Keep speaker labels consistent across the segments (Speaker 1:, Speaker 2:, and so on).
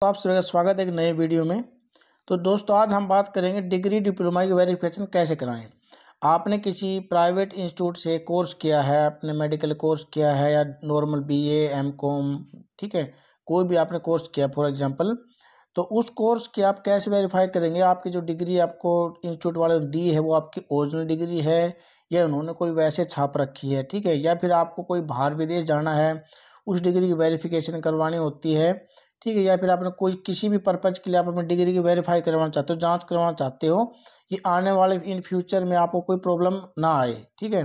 Speaker 1: तो आप सभी का स्वागत है एक नए वीडियो में तो दोस्तों आज हम बात करेंगे डिग्री डिप्लोमा की वेरिफिकेशन कैसे कराएं आपने किसी प्राइवेट इंस्टीट्यूट से कोर्स किया है अपने मेडिकल कोर्स किया है या नॉर्मल बीए एमकॉम ठीक है कोई भी आपने कोर्स किया फॉर एग्जांपल तो उस कोर्स की आप कैसे वेरीफाई करेंगे आपकी जो डिग्री आपको इंस्टीट्यूट वाले ने दी है वो आपकी ओरिजिनल डिग्री है या उन्होंने कोई वैसे छाप रखी है ठीक है या फिर आपको कोई बाहर विदेश जाना है उस डिग्री की वेरिफिकेशन करवानी होती है ठीक है या फिर आपने कोई किसी भी पर्पज़ के लिए आप अपनी डिग्री की वेरीफाई करवाना चाहते हो जांच करवाना चाहते हो कि आने वाले इन फ्यूचर में आपको कोई प्रॉब्लम ना आए ठीक है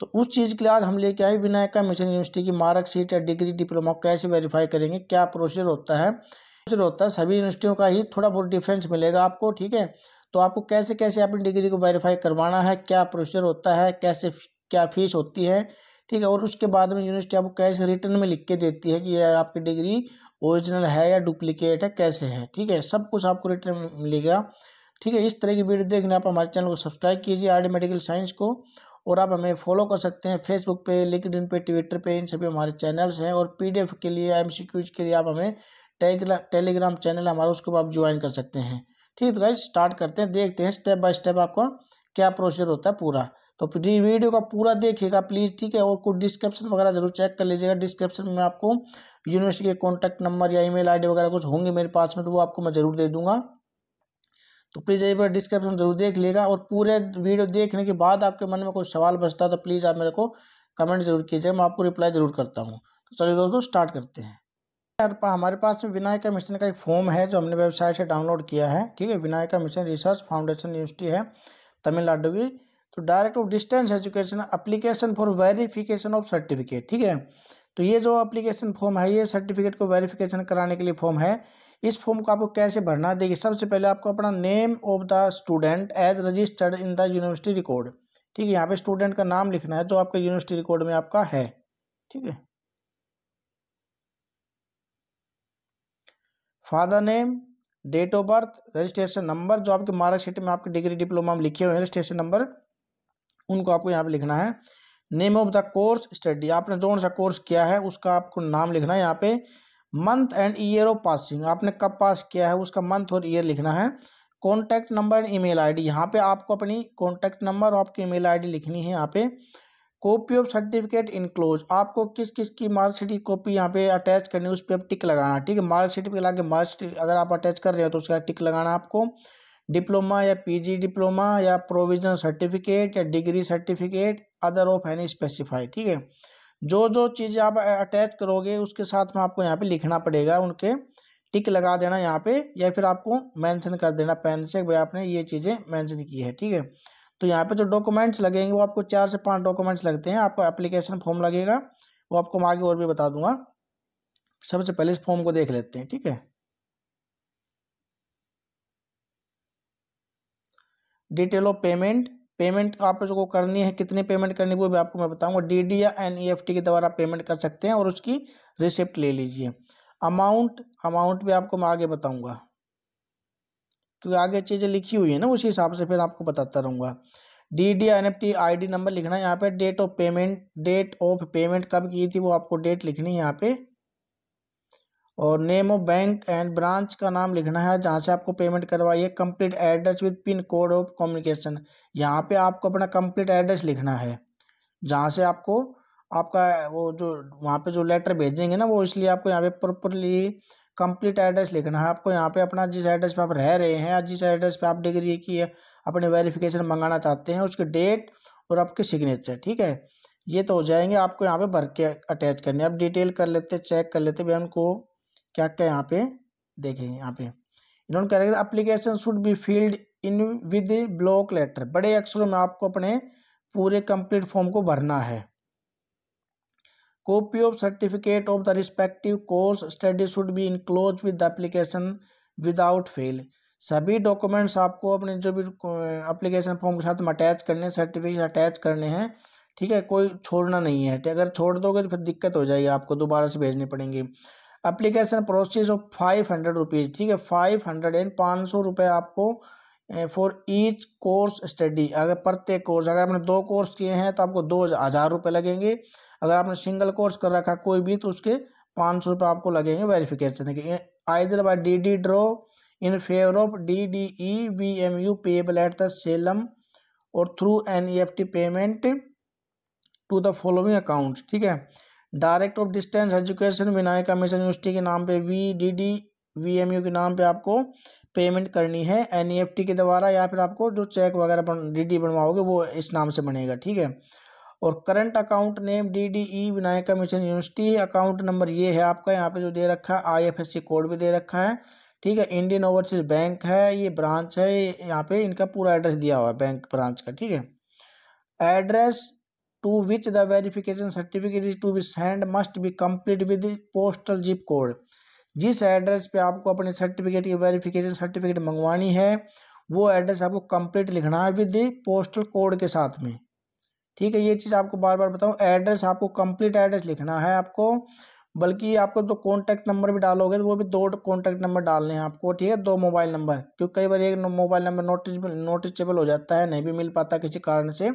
Speaker 1: तो उस चीज़ के लिए आज हम लेके आए विनायका मिशन यूनिवर्सिटी की मार्कशीट या डिग्री डिप्लोमा कैसे वेरीफाई करेंगे क्या प्रोसीजर होता है प्रोसीजर होता है सभी यूनिवर्सिटियों का ही थोड़ा बहुत डिफरेंस मिलेगा आपको ठीक है तो आपको कैसे कैसे अपनी डिग्री को वेरीफाई करवाना है क्या प्रोसीजर होता है कैसे क्या फीस होती है ठीक है और उसके बाद में यूनिवर्सिटी आपको कैश रिटर्न में लिख के देती है कि यह आपकी डिग्री ओरिजिनल है या डुप्लीकेट है कैसे है ठीक है सब कुछ आपको रिटर्न में मिलेगा ठीक है इस तरह की वीडियो देखने आप हमारे चैनल को सब्सक्राइब कीजिए आर मेडिकल साइंस को और आप हमें फॉलो कर सकते हैं फेसबुक पे लिंकड पे ट्विटर पे इन सभी हमारे चैनल्स हैं और पीडीएफ के लिए एमसीक्यूज के लिए आप हमें टेलीग्राम चैनल हमारा उसको आप ज्वाइन कर सकते हैं ठीक है तो गाइज स्टार्ट करते हैं देखते हैं स्टेप बाय स्टेप आपका क्या प्रोसीजर होता है पूरा तो वीडियो का पूरा देखिएगा प्लीज़ ठीक है और कुछ डिस्क्रिप्शन वगैरह जरूर चेक कर लीजिएगा डिस्क्रिप्शन में आपको यूनिवर्सिटी के कॉन्टैक्ट नंबर या ईमेल आईडी वगैरह कुछ होंगे मेरे पास में तो वो आपको मैं ज़रूर दे दूंगा तो प्लीज़ एक बार डिस्क्रिप्शन जरूर देख लेगा और पूरे वीडियो देखने के बाद आपके मन में कोई सवाल बचता है तो प्लीज़ आप मेरे को कमेंट जरूर कीजिएगा मैं आपको रिप्लाई जरूर करता हूँ तो चलिए दोस्तों स्टार्ट करते हैं हमारे पास में विनायका मिशन का एक फॉर्म है जो हमने वेबसाइट से डाउनलोड किया है ठीक है Vinayaka mission research foundation university है तमिलनाडु की तो direct of distance education application for verification of certificate ठीक है तो ये जो अप्लीकेशन फॉर्म है ये सर्टिफिकेट को वेरीफिकेशन कराने के लिए फॉर्म है इस फॉर्म को आपको कैसे भरना देखिए सबसे पहले आपको अपना name of the student as registered in the university record ठीक है यहाँ पे स्टूडेंट का नाम लिखना है जो आपके यूनिवर्सिटी रिकॉर्ड में आपका है ठीक है father name date of birth registration number जो आपके मार्कशीट में आपके डिग्री डिप्लोमा में लिखे हुए हैं रजिस्ट्रेशन नंबर उनको आपको यहाँ पे लिखना है name of the course study आपने जो सा कोर्स किया है उसका आपको नाम लिखना है यहाँ पे month and year of passing आपने कब पास किया है उसका मंथ और ईयर लिखना है contact number and I D यहाँ पे आपको अपनी कॉन्टैक्ट नंबर और आपकी आई डी लिखनी है यहाँ पे कॉपी ऑफ सर्टिफिकेट इनक्लोज आपको किस किस की मार्कशीट की कॉपी यहाँ पे अटैच करनी है उस पर टिक लगाना ठीक है मार्कशीट पर लगा के मार्कशीट अगर आप अटैच कर रहे हो तो उसका टिक लगाना आपको डिप्लोमा या पीजी डिप्लोमा या प्रोविजन सर्टिफिकेट या degree certificate other of any specify ठीक है जो जो चीज़ें आप अटैच करोगे उसके साथ में आपको यहाँ पे लिखना पड़ेगा उनके टिक लगा देना यहाँ पे या फिर आपको मेंशन कर देना पेन से भाई आपने ये चीज़ें मेंशन की है ठीक है तो यहाँ पे जो डॉक्यूमेंट्स लगेंगे वो आपको चार से पांच डॉक्यूमेंट्स लगते हैं आपको एप्लीकेशन फॉर्म लगेगा वो आपको मैं आगे और भी बता दूंगा सबसे पहले इस फॉर्म को देख लेते हैं ठीक है डिटेल ऑफ पेमेंट पेमेंट आप उसको करनी है कितनी पेमेंट करनी है वो भी आपको मैं बताऊंगा डीडी या एनईएफटी e के द्वारा पेमेंट कर सकते हैं और उसकी रिसिप्ट ले लीजिए अमाउंट अमाउंट भी आपको मैं आगे बताऊंगा क्योंकि आगे चीज़ें लिखी हुई है ना उसी हिसाब से फिर आपको बताता रहूँगा D D N F T I D number लिखना है यहाँ पर date of payment date of payment कब की थी वो आपको डेट लिखनी है यहाँ पर और name of bank and branch का नाम लिखना है जहाँ से आपको पेमेंट करवाइए complete address with pin code of communication यहाँ पे आपको अपना कंप्लीट एड्रेस लिखना है जहाँ से आपको आपका वो जो वहाँ पे जो लेटर भेजेंगे ना वो इसलिए आपको यहाँ पे प्रॉपरली कंप्लीट एड्रेस लिखना है आपको यहाँ पे अपना जिस एड्रेस पर आप रह रहे हैं या जिस एड्रेस पर आप डिग्री की अपने वेरिफिकेशन मंगाना चाहते हैं उसके डेट और आपके सिग्नेचर ठीक है ये तो हो जाएंगे आपको यहाँ पे भर के अटैच करने अब डिटेल कर लेते चेक कर लेते भैया उनको क्या क्या यहाँ पे देखें यहाँ पे इन्होंने कह रहे application should be filled in with block letter बड़े अक्षरों में आपको अपने पूरे कंप्लीट फॉर्म को भरना है copy of certificate of the respective course study should be enclose with the application without fail सभी डॉक्यूमेंट्स आपको अपने जो भी अप्लीकेशन फॉर्म के साथ में अटैच करने हैं सर्टिफिकेट अटैच करने हैं ठीक है कोई छोड़ना नहीं है अगर छोड़ दोगे तो फिर दिक्कत हो जाएगी आपको दोबारा से भेजने पड़ेंगे application process of five hundred rupees ठीक है फाइव हंड्रेड एंड पाँच सौ रुपये आपको फॉर ईच कोर्स स्टडी अगर प्रत्येक कोर्स अगर आपने दो कोर्स किए हैं तो आपको दो हज़ार रुपये लगेंगे अगर आपने सिंगल कोर्स कर रखा कोई भी तो उसके पाँच सौ रुपये आपको लगेंगे वेरिफिकेशन के either by D D draw in favour of D D E V M U payable at the Salem और through N E F T payment to the following account ठीक है director of distance education Vinayaka mission university के नाम पे V D D V M U के नाम पे आपको पेमेंट करनी है एन ई एफ टी के द्वारा या फिर आपको जो चेक वगैरह बन डी डी बनवाओगे वो इस नाम से बनेगा ठीक है और current account name D D E Vinayaka mission university account number ये है आपका यहाँ पे जो दे रखा है I F S C code भी दे रखा है ठीक है इंडियन ओवरसीज बैंक है ये ब्रांच है यहाँ पे इनका पूरा एड्रेस दिया हुआ है बैंक ब्रांच का ठीक है address to which the verification certificate is to be send must be complete with postal zip code जिस एड्रेस पे आपको अपने सर्टिफिकेट की वेरिफिकेशन सर्टिफिकेट मंगवानी है वो एड्रेस आपको कंप्लीट लिखना है विद पोस्टल कोड के साथ में ठीक है ये चीज़ आपको बार बार बताऊँ एड्रेस आपको कंप्लीट एड्रेस लिखना है आपको बल्कि आपको तो कॉन्टैक्ट नंबर भी डालोगे तो वो भी दो कॉन्टैक्ट नंबर डालने हैं आपको ठीक है दो मोबाइल नंबर क्योंकि कई बार एक मोबाइल नंबर नोटिस नोटिसबल हो जाता है नहीं भी मिल पाता किसी कारण से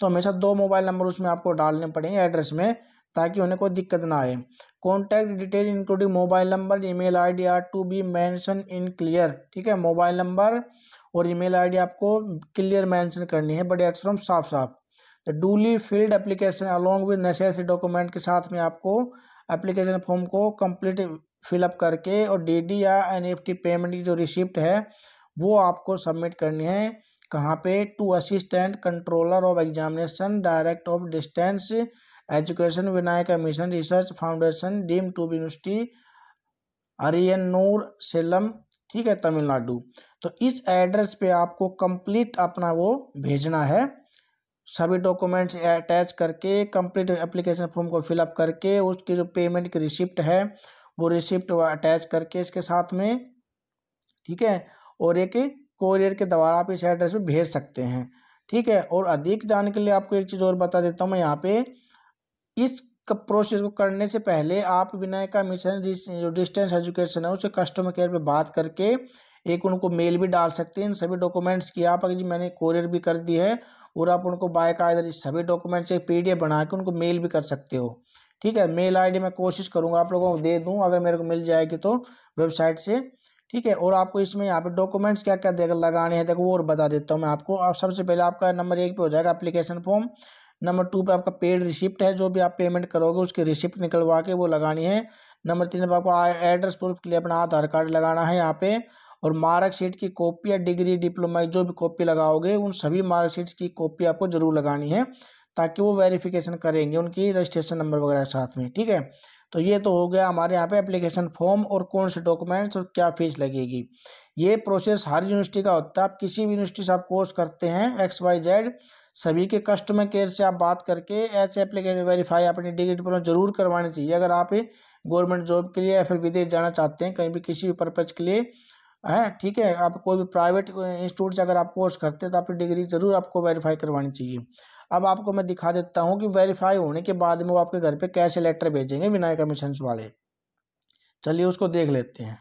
Speaker 1: तो हमेशा दो मोबाइल नंबर उसमें आपको डालने पड़ेंगे एड्रेस में ताकि उन्हें कोई दिक्कत ना आए contact detail including mobile number email ID are to be mention in clear ठीक है मोबाइल नंबर और ईमेल आईडी आपको क्लियर मेंशन करनी है बड़े अक्षरों साफ साफ तो duly filled application along with necessary document के साथ में आपको एप्लीकेशन फॉर्म को कम्प्लीट फिलअप करके और डी या टी पेमेंट की जो रिसिप्ट है वो आपको सबमिट करनी है कहाँ पे to assistant controller of examination direct of distance education Vinayaka mission research foundation deem to university Ariyanur Salem ठीक है तमिलनाडु तो इस एड्रेस पे आपको कंप्लीट अपना वो भेजना है सभी डॉक्यूमेंट्स अटैच करके कंप्लीट एप्लीकेशन फॉर्म को फिलअप करके उसकी जो पेमेंट की रिसिप्ट है वो रिसिप्ट अटैच करके इसके साथ में ठीक है और एक कोरियर के द्वारा आप इस एड्रेस पर भेज सकते हैं ठीक है और अधिक जानने के लिए आपको एक चीज़ और बता देता हूँ मैं यहाँ पे इस प्रोसेस को करने से पहले आप विनय का मिशन जो डिस्टेंस एजुकेशन है उसे कस्टमर केयर पे बात करके एक उनको मेल भी डाल सकते हैं इन सभी डॉक्यूमेंट्स की आप अगर जी मैंने कोरियर भी कर दी है और आप उनको इस सभी डॉक्यूमेंट्स एक पी बना के उनको मेल भी कर सकते हो ठीक है मेल आई मैं कोशिश करूँगा आप लोगों को दे दूँ अगर मेरे को मिल जाएगी तो वेबसाइट से ठीक है और आपको इसमें यहाँ पे डॉक्यूमेंट्स क्या क्या देख लगाने हैं देखो वो और बता देता हूँ मैं आपको आप सबसे पहले आपका नंबर एक पे हो जाएगा अप्लीकेशन फॉर्म नंबर टू पे आपका पेड रिसिप्ट है जो भी आप पेमेंट करोगे उसकी रिसिप्ट निकलवा के वो लगानी है नंबर तीन पे आपको एड्रेस प्रूफ के लिए अपना आधार कार्ड लगाना है यहाँ पे और मार्कशीट की कॉपी या डिग्री डिप्लोमा जो भी कॉपी लगाओगे उन सभी मार्कशीट्स की कॉपी आपको ज़रूर लगानी है ताकि वो वेरिफिकेशन करेंगे उनकी रजिस्ट्रेशन नंबर वगैरह साथ में ठीक है तो ये तो हो गया हमारे यहाँ पे एप्लीकेशन फॉर्म और कौन से डॉक्यूमेंट्स और क्या फ़ीस लगेगी ये प्रोसेस हर यूनिवर्सिटी का होता है आप किसी भी यूनिवर्सिटी से आप कोर्स करते हैं एक्स वाई जेड सभी के कस्टमर केयर से आप बात करके ऐसे एप्लीकेशन वेरीफाई अपनी डिग्री डिप्लोमा जरूर करवानी चाहिए अगर आप गवर्नमेंट जॉब के लिए या फिर विदेश जाना चाहते हैं कहीं भी किसी भी पर्पज़ के लिए है ठीक है आप कोई भी प्राइवेट इंस्टीट्यूट से अगर आप कोर्स करते हैं तो आपकी डिग्री ज़रूर आपको वेरीफाई करवानी चाहिए अब आपको मैं दिखा देता हूँ कि वेरीफाई होने के बाद में वो आपके घर पे कैसे लेटर भेजेंगे विनायक मिशन वाले चलिए उसको देख लेते हैं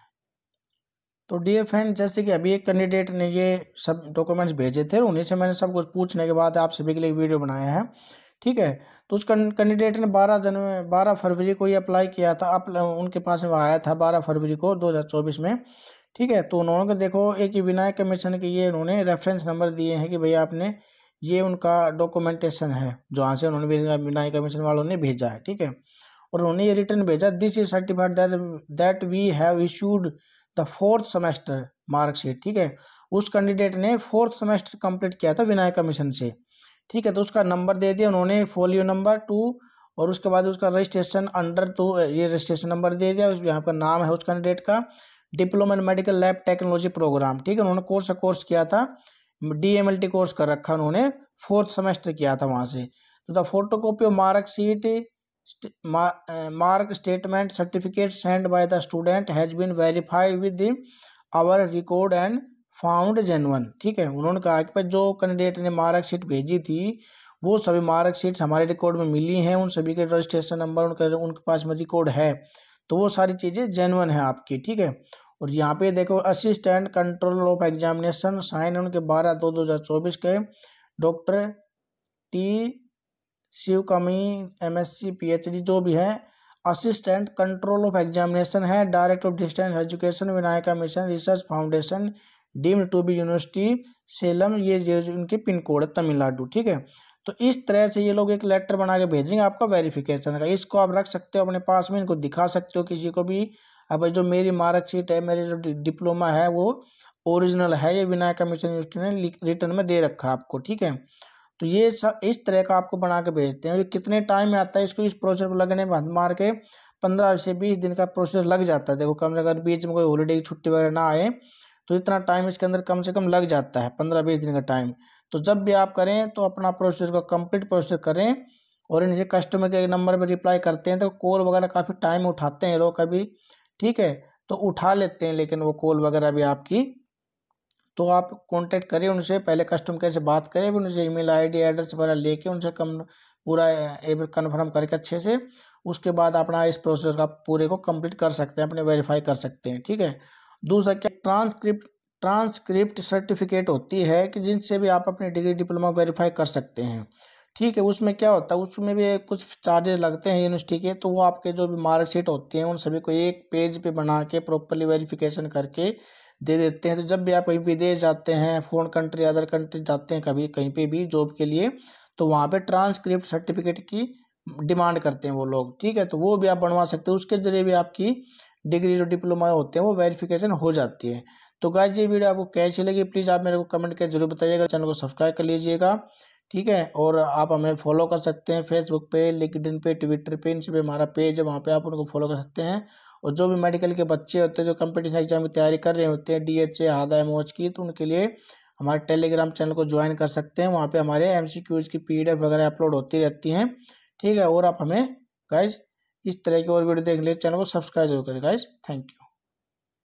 Speaker 1: तो डी एफ एन जैसे कि अभी एक कैंडिडेट ने ये सब डॉक्यूमेंट्स भेजे थे उन्हीं से मैंने सब कुछ पूछने के बाद आप सभी के लिए वीडियो बनाया है ठीक है तो उस कैंडिडेट ने 12 जनवरी 12 फरवरी को ये अप्लाई किया था अप उनके पास में आया था 12 फरवरी को 2024 में ठीक है तो उन्होंने को देखो एक विनायक कमीशन के ये उन्होंने रेफरेंस नंबर दिए हैं कि भैया आपने ये उनका डॉक्यूमेंटेशन है जहाँ से उन्होंने भेजा विनायक कमीशन वालों ने भेजा है ठीक है और उन्होंने ये रिटर्न भेजा this is certified that that we have issued the fourth semester marksheet ठीक है उस कैंडिडेट ने फोर्थ सेमेस्टर कंप्लीट किया था विनायक कमीशन से ठीक है तो उसका नंबर दे दिया उन्होंने फोलियो नंबर टू और उसके बाद उसका रजिस्ट्रेशन अंडर टू ये रजिस्ट्रेशन नंबर दे दिया उस यहाँ पर नाम है उस कैंडिडेट का diploma in medical lab technology programme ठीक है उन्होंने कोर्स कोर्स किया था डी कोर्स कर रखा उन्होंने फोर्थ सेमेस्टर किया था वहाँ से तो the photo copy of marksheet mark statement certificate send by the student has been verified with our record and found genuine ठीक है उन्होंने कहा कि जो कैंडिडेट ने मार्कशीट भेजी थी वो सभी मार्कशीट्स हमारे रिकॉर्ड में मिली हैं उन सभी के रजिस्ट्रेशन नंबर उनके उनके पास में रिकॉर्ड है तो वो सारी चीज़ें जेनवन है आपकी ठीक है और यहाँ पे देखो assistant control of examination sign उनके बारह दो दो हज़ार चौबीस के doctor T Sivakami M S C P H D जो भी है असिस्टेंट कंट्रोल ऑफ एग्जामिनेशन है director of distance education Vinayaka mission research foundation deemed to be university Salem ये इनके पिन कोड है तमिलनाडु ठीक है तो इस तरह से ये लोग एक लेटर बना के भेजेंगे आपका वेरिफिकेशन का इसको आप रख सकते हो अपने पास में इनको दिखा सकते हो किसी को भी अब जो मेरी मार्कशीट है मेरे जो डिप्लोमा है वो ओरिजिनल है ये विनायक मिशन यूनिवर्सिटी ने रिटर्न में दे रखा आपको ठीक है तो ये सब इस तरह का आपको बना के भेजते हैं कितने टाइम में आता है इसको इस प्रोसेस को लगने में मार के पंद्रह से बीस दिन का प्रोसेस लग जाता है देखो कम से कम बीच में कोई हॉलीडे की छुट्टी वगैरह ना आए तो इतना टाइम इसके अंदर कम से कम लग जाता है पंद्रह बीस दिन का टाइम तो जब भी आप करें तो अपना प्रोसेस को कंप्लीट प्रोसेस करें और इनसे कस्टमर के नंबर पर रिप्लाई करते हैं तो कॉल वगैरह काफ़ी टाइम उठाते हैं लोग कभी ठीक है तो उठा लेते हैं लेकिन वो कॉल वगैरह भी आपकी तो आप कांटेक्ट करें उनसे पहले कस्टमर केयर से बात करें फिर उनसे ईमेल आईडी एड्रेस वगैरह लेके उनसे कम पूरा कन्फर्म करके अच्छे से उसके बाद अपना इस प्रोसेस का पूरे को कंप्लीट कर सकते हैं अपने वेरीफाई कर सकते हैं ठीक है दूसरा क्या ट्रांसक्रिप्ट ट्रांसक्रिप्ट सर्टिफिकेट होती है कि जिनसे भी आप अपनी डिग्री डिप्लोमा वेरीफाई कर सकते हैं ठीक है उसमें क्या होता है उसमें भी कुछ चार्जेस लगते हैं यूनिवर्सिटी के तो वो आपके जो भी मार्कशीट होती हैं उन सभी को एक पेज पे बना के प्रॉपरली वेरिफिकेशन करके दे देते हैं तो जब भी आप कहीं विदेश जाते हैं फोन कंट्री अदर कंट्री जाते हैं कभी कहीं पे भी जॉब के लिए तो वहाँ पर ट्रांसक्रिप्ट सर्टिफिकेट की डिमांड करते हैं वो लोग ठीक है तो वो भी आप बनवा सकते हैं उसके जरिए भी आपकी डिग्री जो डिप्लोमा होते हैं वो वेरिफिकेशन हो जाती है तो गाय ये वीडियो आपको कैसी लगी प्लीज़ आप मेरे को कमेंट करके जरूर बताइएगा चैनल को सब्सक्राइब कर लीजिएगा ठीक है और आप हमें फॉलो कर सकते हैं फेसबुक पे लिंकडिन पे ट्विटर पे इन सब हमारा पेज है वहाँ पे आप उनको फॉलो कर सकते हैं और जो भी मेडिकल के बच्चे होते हैं जो कंपटीशन एग्जाम की तैयारी कर रहे होते हैं डी एच ए हादा एमओच की तो उनके लिए हमारे टेलीग्राम चैनल को ज्वाइन कर सकते हैं वहाँ पर हमारे एम सी की पी डी एफ वगैरह अपलोड होती रहती हैं ठीक है और आप हमें गाइज इस तरह की और वीडियो देख लिए चैनल को सब्सक्राइब जरूर करें गाइज थैंक यू